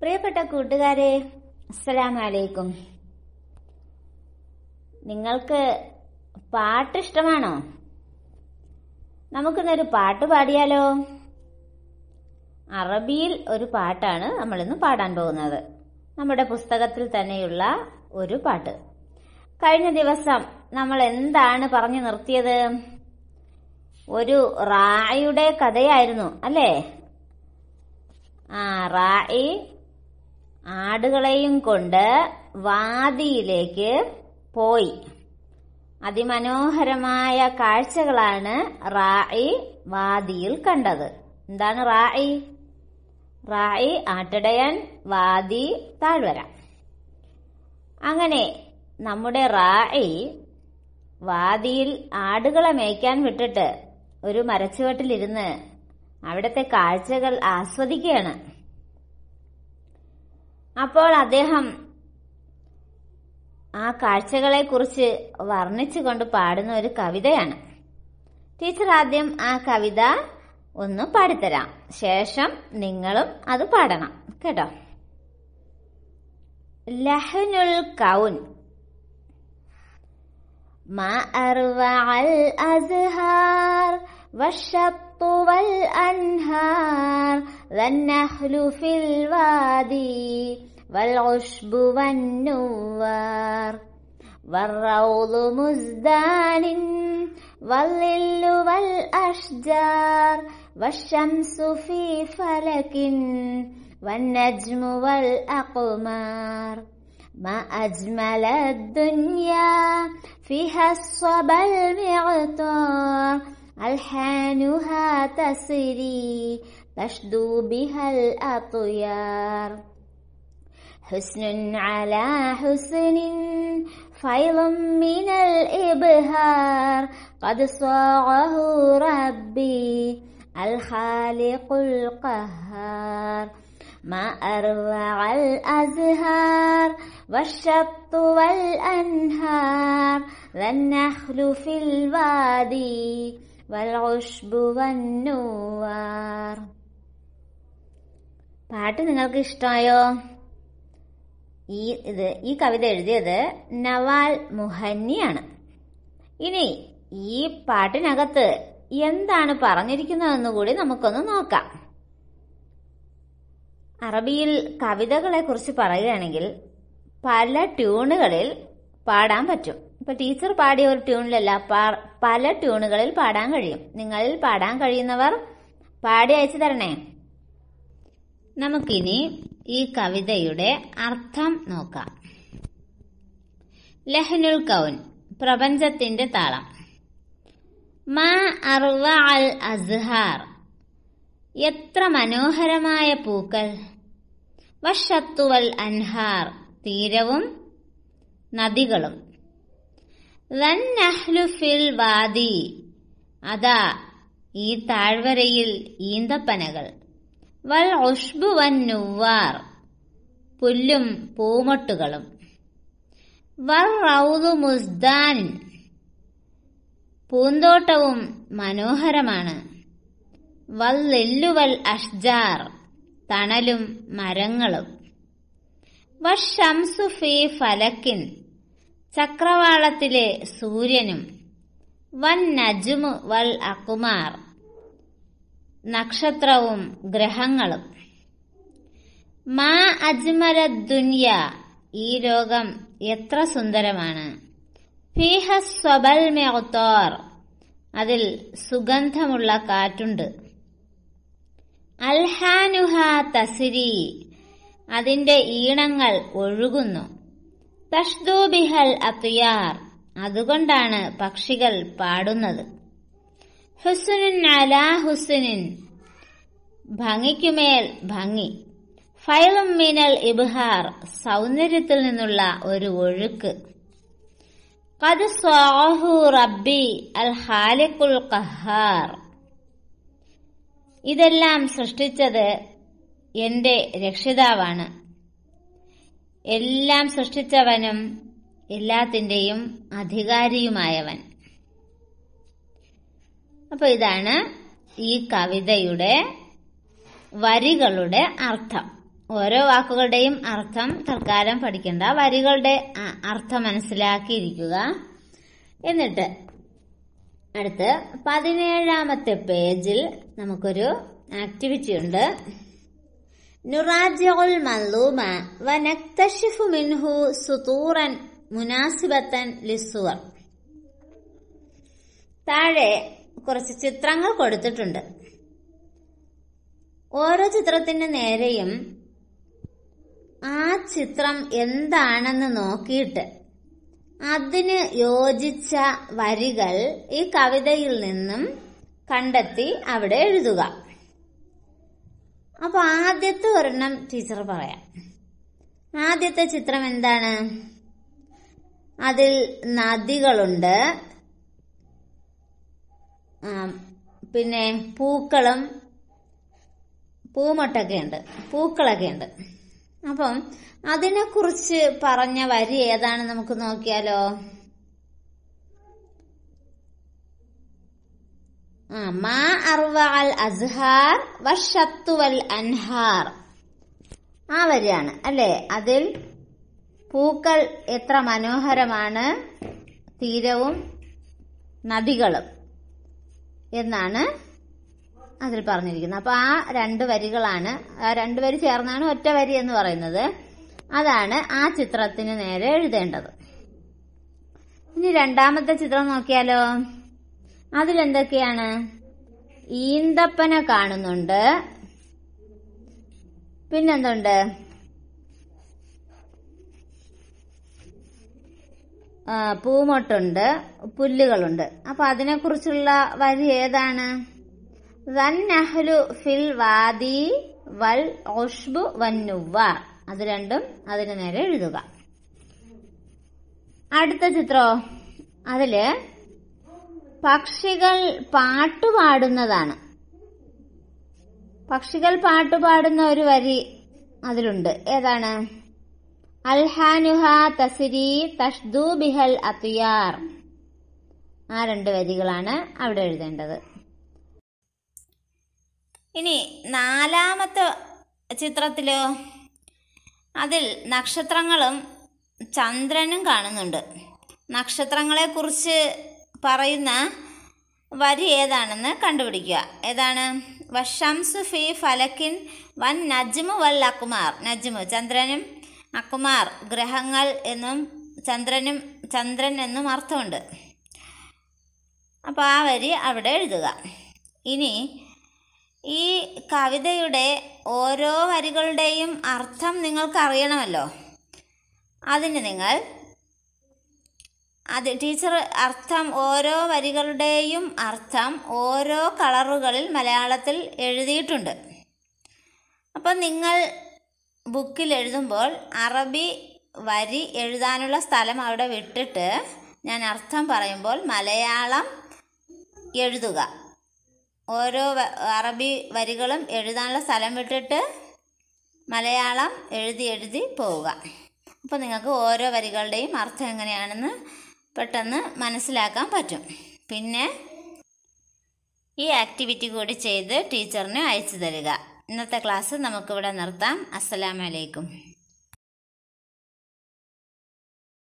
പ്രിയപ്പെട്ട കൂട്ടുകാരെ അസലാമലൈക്കും നിങ്ങൾക്ക് പാട്ട് ഇഷ്ടമാണോ നമുക്കിന്നൊരു പാട്ട് പാടിയാലോ അറബിയിൽ ഒരു പാട്ടാണ് നമ്മളിന്ന് പാടാൻ പോകുന്നത് നമ്മുടെ പുസ്തകത്തിൽ തന്നെയുള്ള ഒരു പാട്ട് കഴിഞ്ഞ ദിവസം നമ്മൾ എന്താണ് പറഞ്ഞു നിർത്തിയത് ഒരു റായുടെ കഥയായിരുന്നു അല്ലേ ആ റായി ആടുകളെയും കൊണ്ട് വാദിയിലേക്ക് പോയി അതിമനോഹരമായ കാഴ്ചകളാണ് റായി വാദിയിൽ കണ്ടത് എന്താണ് റായി റായി ആട്ടടയൻ വാദി താഴ്വര അങ്ങനെ നമ്മുടെ റായി വാദിയിൽ ആടുകളെ മേയ്ക്കാൻ വിട്ടിട്ട് ഒരു മരച്ചുവട്ടിലിരുന്ന് അവിടത്തെ കാഴ്ചകൾ ആസ്വദിക്കുകയാണ് അപ്പോൾ അദ്ദേഹം ആ കുറിച്ച് വർണ്ണിച്ചുകൊണ്ട് പാടുന്ന ഒരു കവിതയാണ് ടീച്ചർ ആദ്യം ആ കവിത ഒന്ന് പാടിത്തരാം ശേഷം നിങ്ങളും അത് പാടണം കേട്ടോ ലഹനുൽ കൗൻ ما أروع الأزهار والشط والأنهار والنخل في الوادي والعشب والنوار والروض مزدان واللل والأشجار والشمس في فلك والنجم والأقمار ما أجمل الدنيا فيها الصبا المعطار ألحانها تسري تشدو بها الأطيار حسن على حسن فيض من الإبهار قد صاغه ربي الخالق القهار ما أروع الأزهار والشط والأنهار والنخل في الوادي والعشب والنوار പാട്ട് നിങ്ങൾക്ക് ഇഷ്ടമായോ ഈ ഇത് ഈ കവിത എഴുതിയത് നവാൽ മുഹന്നിയാണ് ഇനി ഈ പാട്ടിനകത്ത് എന്താണ് പറഞ്ഞിരിക്കുന്നതെന്ന് കൂടി നമുക്കൊന്ന് നോക്കാം അറബിയിൽ കവിതകളെ കുറിച്ച് പറയുകയാണെങ്കിൽ പല ട്യൂണുകളിൽ പാടാൻ പറ്റും ഇപ്പൊ ടീച്ചർ പാടിയ ഒരു ട്യൂണിലല്ല പല ട്യൂണുകളിൽ പാടാൻ കഴിയും നിങ്ങളിൽ പാടാൻ കഴിയുന്നവർ പാടി അയച്ചു തരണേ നമുക്കിനി ഈ കവിതയുടെ അർത്ഥം നോക്കാം ലഹ്നുൽ കൗൻ പ്രപഞ്ചത്തിന്റെ താളം മാ അർവ അൽ അസ്ഹാർ എത്ര മനോഹരമായ പൂക്കൾ വഷത്തുവൽ അൻഹാർ തീരവും നദികളും വൻ ഫിൽ വാദി അതാ ഈ താഴ്വരയിൽ ഈന്തപ്പനകൾ വൽ ഉഷ്ബു വൻ നുവാർ പുല്ലും പൂമൊട്ടുകളും വർ റൗദു മുസ്ദാൻ പൂന്തോട്ടവും മനോഹരമാണ് വൽ വല്ലെല്ലുവൽ അഷ്ജാർ തണലും മരങ്ങളും വ വഷംസു ഫീ ഫലക്കിൻ ചക്രവാളത്തിലെ സൂര്യനും വൻ നജുമു വൽ അകുമാർ നക്ഷത്രവും ഗ്രഹങ്ങളും മാ അജ്മര ദുനിയ ഈ ലോകം എത്ര സുന്ദരമാണ് ഫീഹ സ്വബൽ മെത്തോർ അതിൽ സുഗന്ധമുള്ള കാറ്റുണ്ട് അൽഹാനുഹ തസിരി അതിന്റെ ഈണങ്ങൾ ഒഴുകുന്നു തഷ്ദൂബിഹൽ അത്തുയാർ അതുകൊണ്ടാണ് പക്ഷികൾ പാടുന്നത് ഹുസനൻ അല ഹുസനിൻ ഭംഗിക്കുമേൽ ഭംഗി ഫൈലം മിനൽ ഇബ്ഹാർ സൗന്ദര്യത്തിൽ നിന്നുള്ള ഒരു ഒഴുക്ക് കത് സ്വാഹു റബ്ബി അൽ ഹാലിക്കുൽ കഹാർ ഇതെല്ലാം സൃഷ്ടിച്ചത് എന്റെ രക്ഷിതാവാണ് എല്ലാം സൃഷ്ടിച്ചവനും എല്ലാത്തിന്റെയും അധികാരിയുമായവൻ അപ്പൊ ഇതാണ് ഈ കവിതയുടെ വരികളുടെ അർത്ഥം ഓരോ വാക്കുകളുടെയും അർത്ഥം തൽക്കാലം പഠിക്കണ്ട വരികളുടെ അർത്ഥം മനസ്സിലാക്കിയിരിക്കുക എന്നിട്ട് അടുത്ത് പതിനേഴാമത്തെ പേജിൽ നമുക്കൊരു ആക്ടിവിറ്റി ഉണ്ട് نراجع المظلوم ونكتشف മിൻഹു سطورا مناسبة للصور താഴെ കുറച്ച് ചിത്രങ്ങൾ കൊടുത്തിട്ടുണ്ട് ഓരോ ചിത്രത്തിന്റെ നേരെയും ആ ചിത്രം എന്താണെന്ന് നോക്കിയിട്ട് അതിന് യോജിച്ച വരികൾ ഈ കവിതയിൽ നിന്നും കണ്ടെത്തി അവിടെ എഴുതുക അപ്പൊ ആദ്യത്തെ ഒരെണ്ണം ടീച്ചർ പറയാം ആദ്യത്തെ ചിത്രം എന്താണ് അതിൽ നദികളുണ്ട് പിന്നെ പൂക്കളും പൂമൊട്ടൊക്കെ ഉണ്ട് പൂക്കളൊക്കെ ഉണ്ട് അപ്പം അതിനെക്കുറിച്ച് പറഞ്ഞ വരി ഏതാണ് നമുക്ക് നോക്കിയാലോ മാ അർവ അൽ അസ്ഹാർ വൽ അൻഹാർ ആ വരിയാണ് അല്ലേ അതിൽ പൂക്കൾ എത്ര മനോഹരമാണ് തീരവും നദികളും എന്നാണ് അതിൽ പറഞ്ഞിരിക്കുന്നത് അപ്പൊ ആ രണ്ട് വരികളാണ് ആ രണ്ട് വരി ചേർന്നാണ് ഒറ്റ വരി എന്ന് പറയുന്നത് അതാണ് ആ ചിത്രത്തിന് നേരെ എഴുതേണ്ടത് ഇനി രണ്ടാമത്തെ ചിത്രം നോക്കിയാലോ അതിലെന്തൊക്കെയാണ് ഈന്തപ്പന കാണുന്നുണ്ട് പിന്നെന്തുണ്ട് പൂമൊട്ടുണ്ട് പുല്ലുകളുണ്ട് അപ്പൊ അതിനെക്കുറിച്ചുള്ള വരി ഏതാണ് വൻ അഹ്ലു ഫിൽ വാദി വൽ ഓഷ്ബു വന്നുവ അത് രണ്ടും അതിന് നേരെ എഴുതുക അടുത്ത ചിത്രോ അതില് പക്ഷികൾ പാട്ടുപാടുന്നതാണ് പക്ഷികൾ പാട്ടുപാടുന്ന ഒരു വരി അതിലുണ്ട് ഏതാണ് അൽഹാനുഹ തസിരി തഷ്ദൂ ബിഹൽ അതുയാർ ആ രണ്ട് വരികളാണ് അവിടെ എഴുതേണ്ടത് ഇനി നാലാമത്തെ ചിത്രത്തിലോ അതിൽ നക്ഷത്രങ്ങളും ചന്ദ്രനും കാണുന്നുണ്ട് നക്ഷത്രങ്ങളെ കുറിച്ച് പറയുന്ന വരി ഏതാണെന്ന് കണ്ടുപിടിക്കുക ഏതാണ് വഷംസു ഫി ഫലക്കിൻ വൻ നജ്മു വൽ അക്കുമാർ നജ്മു ചന്ദ്രനും അക്കുമാർ ഗ്രഹങ്ങൾ എന്നും ചന്ദ്രനും ചന്ദ്രൻ എന്നും അർത്ഥമുണ്ട് അപ്പോൾ ആ വരി അവിടെ എഴുതുക ഇനി ഈ കവിതയുടെ ഓരോ വരികളുടെയും അർത്ഥം നിങ്ങൾക്ക് അറിയണമല്ലോ അതിന് നിങ്ങൾ അത് ടീച്ചർ അർത്ഥം ഓരോ വരികളുടെയും അർത്ഥം ഓരോ കളറുകളിൽ മലയാളത്തിൽ എഴുതിയിട്ടുണ്ട് അപ്പം നിങ്ങൾ ബുക്കിൽ എഴുതുമ്പോൾ അറബി വരി എഴുതാനുള്ള സ്ഥലം അവിടെ വിട്ടിട്ട് ഞാൻ അർത്ഥം പറയുമ്പോൾ മലയാളം എഴുതുക ഓരോ അറബി വരികളും എഴുതാനുള്ള സ്ഥലം വിട്ടിട്ട് മലയാളം എഴുതി എഴുതി പോവുക അപ്പോൾ നിങ്ങൾക്ക് ഓരോ വരികളുടെയും അർത്ഥം എങ്ങനെയാണെന്ന് പെട്ടെന്ന് മനസ്സിലാക്കാൻ പറ്റും പിന്നെ ഈ ആക്ടിവിറ്റി കൂടി ചെയ്ത് ടീച്ചറിന് അയച്ചു തരിക ഇന്നത്തെ ക്ലാസ് നമുക്കിവിടെ നിർത്താം അസ്സലാമലൈക്കും